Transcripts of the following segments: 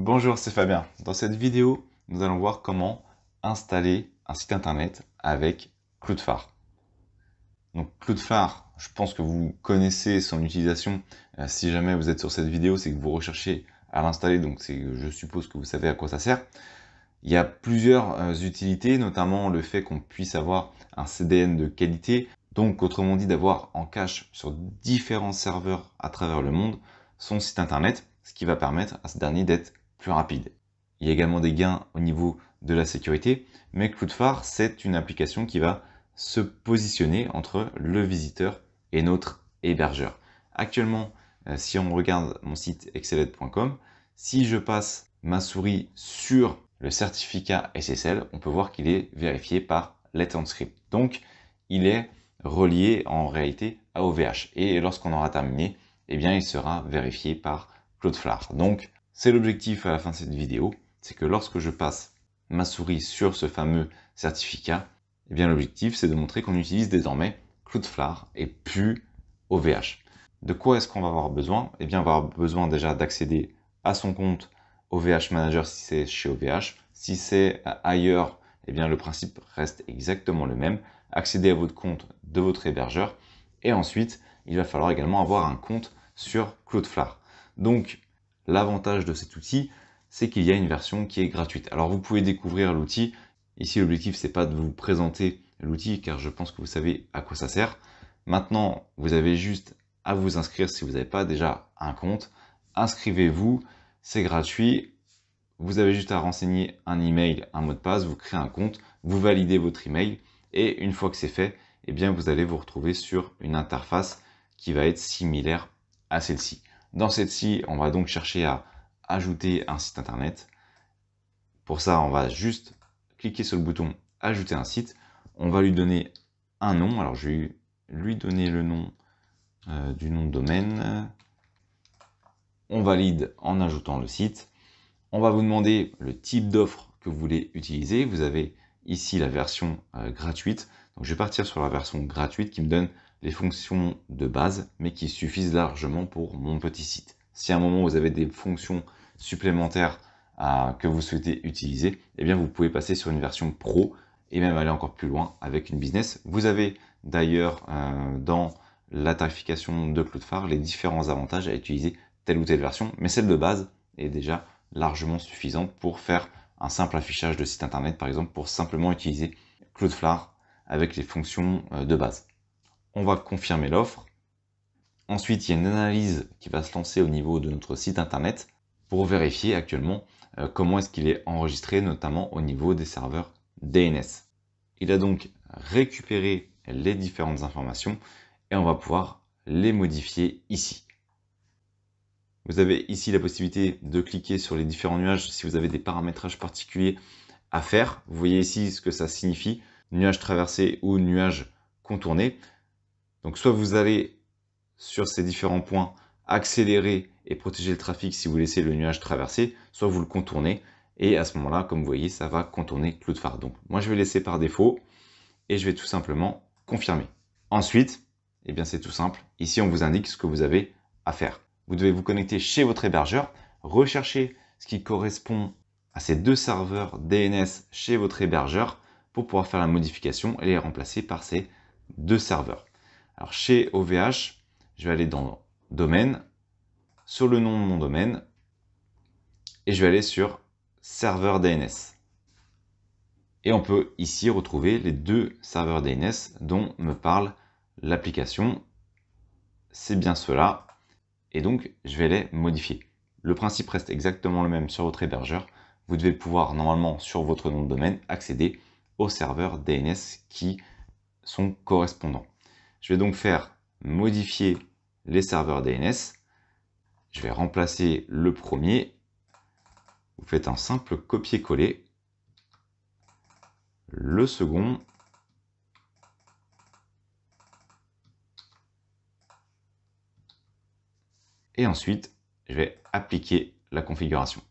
Bonjour, c'est Fabien. Dans cette vidéo, nous allons voir comment installer un site internet avec Cloudflare. Donc Cloudflare, je pense que vous connaissez son utilisation. Euh, si jamais vous êtes sur cette vidéo, c'est que vous recherchez à l'installer, donc je suppose que vous savez à quoi ça sert. Il y a plusieurs euh, utilités, notamment le fait qu'on puisse avoir un CDN de qualité, donc autrement dit d'avoir en cache sur différents serveurs à travers le monde son site internet, ce qui va permettre à ce dernier d'être plus rapide. Il y a également des gains au niveau de la sécurité, mais Cloudflare, c'est une application qui va se positionner entre le visiteur et notre hébergeur. Actuellement, euh, si on regarde mon site exceled.com, si je passe ma souris sur le certificat SSL, on peut voir qu'il est vérifié par Script, Donc, il est relié en réalité à OVH. Et lorsqu'on aura terminé, eh bien, il sera vérifié par Cloudflare. Donc, c'est l'objectif à la fin de cette vidéo, c'est que lorsque je passe ma souris sur ce fameux certificat, eh bien l'objectif c'est de montrer qu'on utilise désormais Cloudflare et plus OVH. De quoi est-ce qu'on va avoir besoin Eh bien on va avoir besoin déjà d'accéder à son compte OVH Manager si c'est chez OVH. Si c'est ailleurs, eh bien le principe reste exactement le même. Accéder à votre compte de votre hébergeur. Et ensuite, il va falloir également avoir un compte sur Cloudflare. Donc L'avantage de cet outil, c'est qu'il y a une version qui est gratuite. Alors vous pouvez découvrir l'outil. Ici, l'objectif, c'est pas de vous présenter l'outil, car je pense que vous savez à quoi ça sert. Maintenant, vous avez juste à vous inscrire si vous n'avez pas déjà un compte. Inscrivez-vous, c'est gratuit. Vous avez juste à renseigner un email, un mot de passe, vous créez un compte, vous validez votre email et une fois que c'est fait, eh bien vous allez vous retrouver sur une interface qui va être similaire à celle-ci. Dans cette ci on va donc chercher à ajouter un site internet. Pour ça, on va juste cliquer sur le bouton ajouter un site. On va lui donner un nom. Alors, je vais lui donner le nom euh, du nom de domaine. On valide en ajoutant le site. On va vous demander le type d'offre que vous voulez utiliser. Vous avez ici la version euh, gratuite. Donc, je vais partir sur la version gratuite qui me donne les fonctions de base, mais qui suffisent largement pour mon petit site. Si à un moment vous avez des fonctions supplémentaires que vous souhaitez utiliser, eh bien vous pouvez passer sur une version pro et même aller encore plus loin avec une business. Vous avez d'ailleurs euh, dans la tarification de Cloudflare les différents avantages à utiliser telle ou telle version, mais celle de base est déjà largement suffisante pour faire un simple affichage de site internet par exemple pour simplement utiliser Cloudflare avec les fonctions euh, de base on va confirmer l'offre. Ensuite, il y a une analyse qui va se lancer au niveau de notre site internet pour vérifier actuellement euh, comment est-ce qu'il est enregistré, notamment au niveau des serveurs DNS. Il a donc récupéré les différentes informations et on va pouvoir les modifier ici. Vous avez ici la possibilité de cliquer sur les différents nuages si vous avez des paramétrages particuliers à faire. Vous voyez ici ce que ça signifie, nuage traversé ou nuage contourné. Donc soit vous allez sur ces différents points accélérer et protéger le trafic si vous laissez le nuage traverser, soit vous le contournez. Et à ce moment-là, comme vous voyez, ça va contourner Cloudflare. Donc moi, je vais laisser par défaut et je vais tout simplement confirmer. Ensuite, eh bien c'est tout simple. Ici, on vous indique ce que vous avez à faire. Vous devez vous connecter chez votre hébergeur, rechercher ce qui correspond à ces deux serveurs DNS chez votre hébergeur pour pouvoir faire la modification et les remplacer par ces deux serveurs. Alors chez OVH, je vais aller dans domaine, sur le nom de mon domaine, et je vais aller sur serveur DNS. Et on peut ici retrouver les deux serveurs DNS dont me parle l'application. C'est bien cela. Et donc, je vais les modifier. Le principe reste exactement le même sur votre hébergeur. Vous devez pouvoir normalement sur votre nom de domaine accéder aux serveurs DNS qui sont correspondants. Je vais donc faire modifier les serveurs DNS. Je vais remplacer le premier. Vous faites un simple copier-coller. Le second. Et ensuite, je vais appliquer la configuration.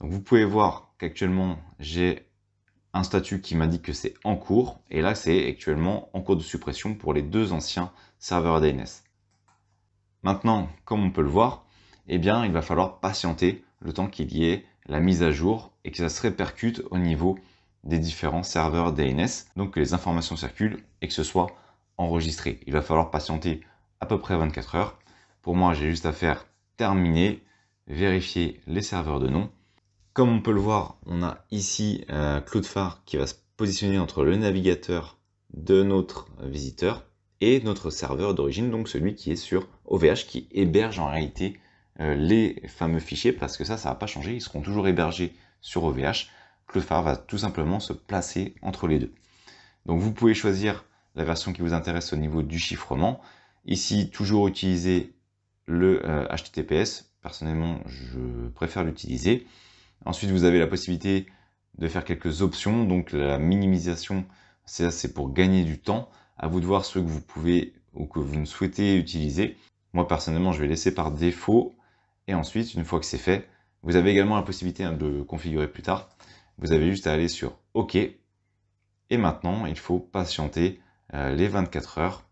Donc vous pouvez voir qu'actuellement, j'ai un statut qui m'indique que c'est en cours, et là c'est actuellement en cours de suppression pour les deux anciens serveurs DNS. Maintenant, comme on peut le voir, eh bien, il va falloir patienter le temps qu'il y ait la mise à jour et que ça se répercute au niveau des différents serveurs DNS, donc que les informations circulent et que ce soit enregistré. Il va falloir patienter à peu près 24 heures. Pour moi, j'ai juste à faire terminer, vérifier les serveurs de nom, comme on peut le voir, on a ici un euh, qui va se positionner entre le navigateur de notre visiteur et notre serveur d'origine, donc celui qui est sur OVH, qui héberge en réalité euh, les fameux fichiers, parce que ça, ça n'a pas changé, ils seront toujours hébergés sur OVH. Cloudflare va tout simplement se placer entre les deux. Donc vous pouvez choisir la version qui vous intéresse au niveau du chiffrement. Ici, toujours utiliser le HTTPS. Euh, Personnellement, je préfère l'utiliser. Ensuite, vous avez la possibilité de faire quelques options. Donc la minimisation, c'est pour gagner du temps. À vous de voir ce que vous pouvez ou que vous ne souhaitez utiliser. Moi, personnellement, je vais laisser par défaut. Et ensuite, une fois que c'est fait, vous avez également la possibilité hein, de configurer plus tard. Vous avez juste à aller sur OK. Et maintenant, il faut patienter euh, les 24 heures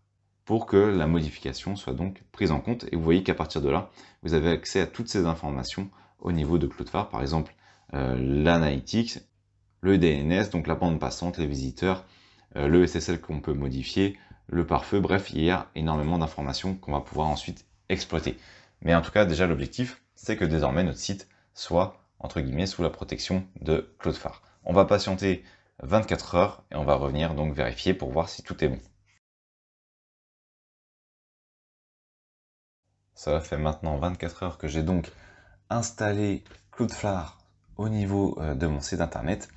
pour que la modification soit donc prise en compte. Et vous voyez qu'à partir de là, vous avez accès à toutes ces informations au niveau de Cloudflare. Par exemple, euh, l'analytics, le DNS, donc la bande passante, les visiteurs, euh, le SSL qu'on peut modifier, le pare-feu, bref, il y a énormément d'informations qu'on va pouvoir ensuite exploiter. Mais en tout cas, déjà, l'objectif, c'est que désormais notre site soit, entre guillemets, sous la protection de Cloudflare. On va patienter 24 heures et on va revenir donc vérifier pour voir si tout est bon. Ça fait maintenant 24 heures que j'ai donc installé Cloudflare au niveau euh, de mon site internet.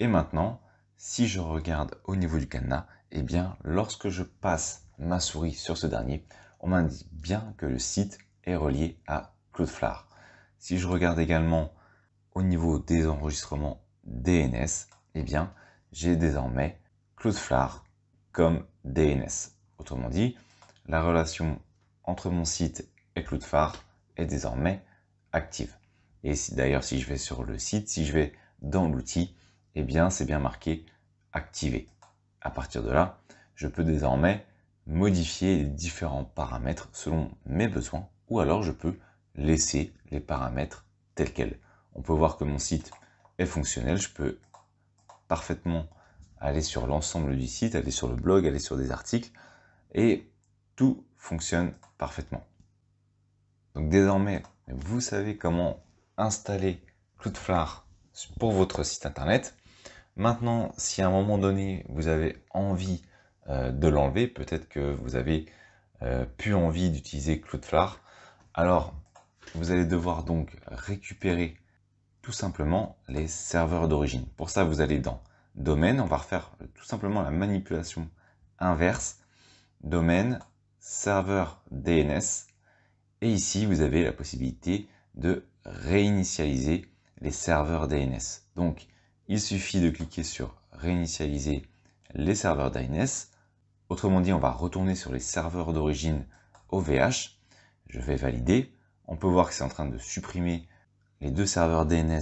Et maintenant, si je regarde au niveau du cadenas, eh bien, lorsque je passe ma souris sur ce dernier, on m'indique bien que le site est relié à Cloudflare. Si je regarde également au niveau des enregistrements DNS, eh bien, j'ai désormais Cloudflare comme DNS. Autrement dit, la relation entre mon site et Cloudflare est désormais active. Et d'ailleurs, si je vais sur le site, si je vais dans l'outil, eh bien, c'est bien marqué activer. À partir de là, je peux désormais modifier les différents paramètres selon mes besoins ou alors je peux laisser les paramètres tels quels. On peut voir que mon site est fonctionnel, je peux parfaitement aller sur l'ensemble du site, aller sur le blog, aller sur des articles et tout fonctionne parfaitement. Donc désormais, vous savez comment installer Cloudflare pour votre site internet. Maintenant, si à un moment donné, vous avez envie euh, de l'enlever, peut-être que vous avez pu euh, plus envie d'utiliser Cloudflare, alors vous allez devoir donc récupérer tout simplement les serveurs d'origine. Pour ça, vous allez dans domaine, on va refaire tout simplement la manipulation inverse, domaine, serveur DNS, et ici vous avez la possibilité de réinitialiser les serveurs DNS. Donc, il suffit de cliquer sur réinitialiser les serveurs DNS. Autrement dit, on va retourner sur les serveurs d'origine OVH. Je vais valider. On peut voir que c'est en train de supprimer les deux serveurs DNS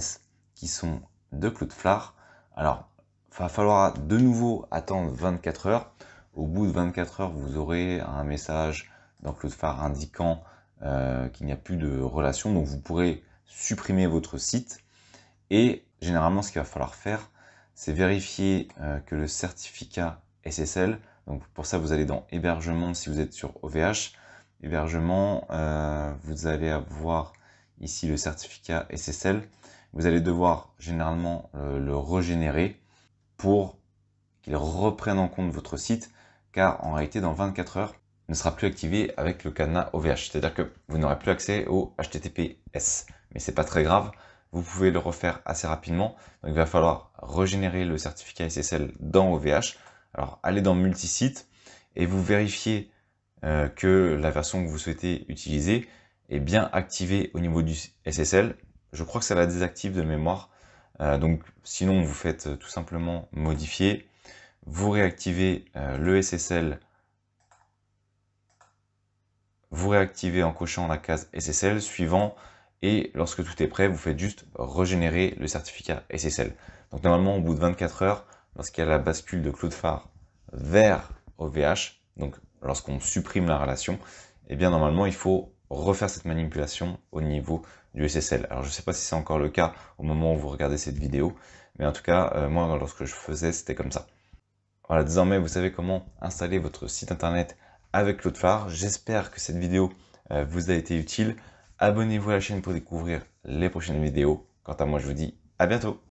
qui sont de Cloudflare. Alors, il va falloir de nouveau attendre 24 heures. Au bout de 24 heures, vous aurez un message dans Cloudflare indiquant euh, qu'il n'y a plus de relation. Donc, vous pourrez supprimer votre site. Et généralement, ce qu'il va falloir faire, c'est vérifier euh, que le certificat SSL, donc pour ça, vous allez dans hébergement si vous êtes sur OVH. Hébergement, euh, vous allez avoir ici le certificat SSL. Vous allez devoir généralement le, régénérer pour qu'il reprenne en compte votre site, car en réalité, dans 24 heures, ne sera plus activé avec le cadenas OVH. C'est-à-dire que vous n'aurez plus accès au HTTPS mais c'est pas très grave. Vous pouvez le refaire assez rapidement. il va falloir régénérer le certificat SSL dans OVH. Alors allez dans multisite et vous vérifiez euh, que la version que vous souhaitez utiliser est bien activée au niveau du SSL. Je crois que ça la désactive de mémoire. Euh, donc sinon vous faites euh, tout simplement modifier. Vous réactivez le SSL vous réactivez en cochant la case SSL suivant et lorsque tout est prêt, vous faites juste régénérer le certificat SSL. Donc normalement, au bout de 24 heures, lorsqu'il y a la bascule de Claude Phare vers OVH, donc lorsqu'on supprime la relation, eh bien normalement, il faut refaire cette manipulation au niveau du SSL. Alors je ne sais pas si c'est encore le cas au moment où vous regardez cette vidéo, mais en tout cas, euh, moi, lorsque je faisais, c'était comme ça. Voilà, désormais, vous savez comment installer votre site internet avec Claude Phare. J'espère que cette vidéo euh, vous a été utile. Abonnez-vous à la chaîne pour découvrir les prochaines vidéos. Quant à moi, je vous dis à bientôt.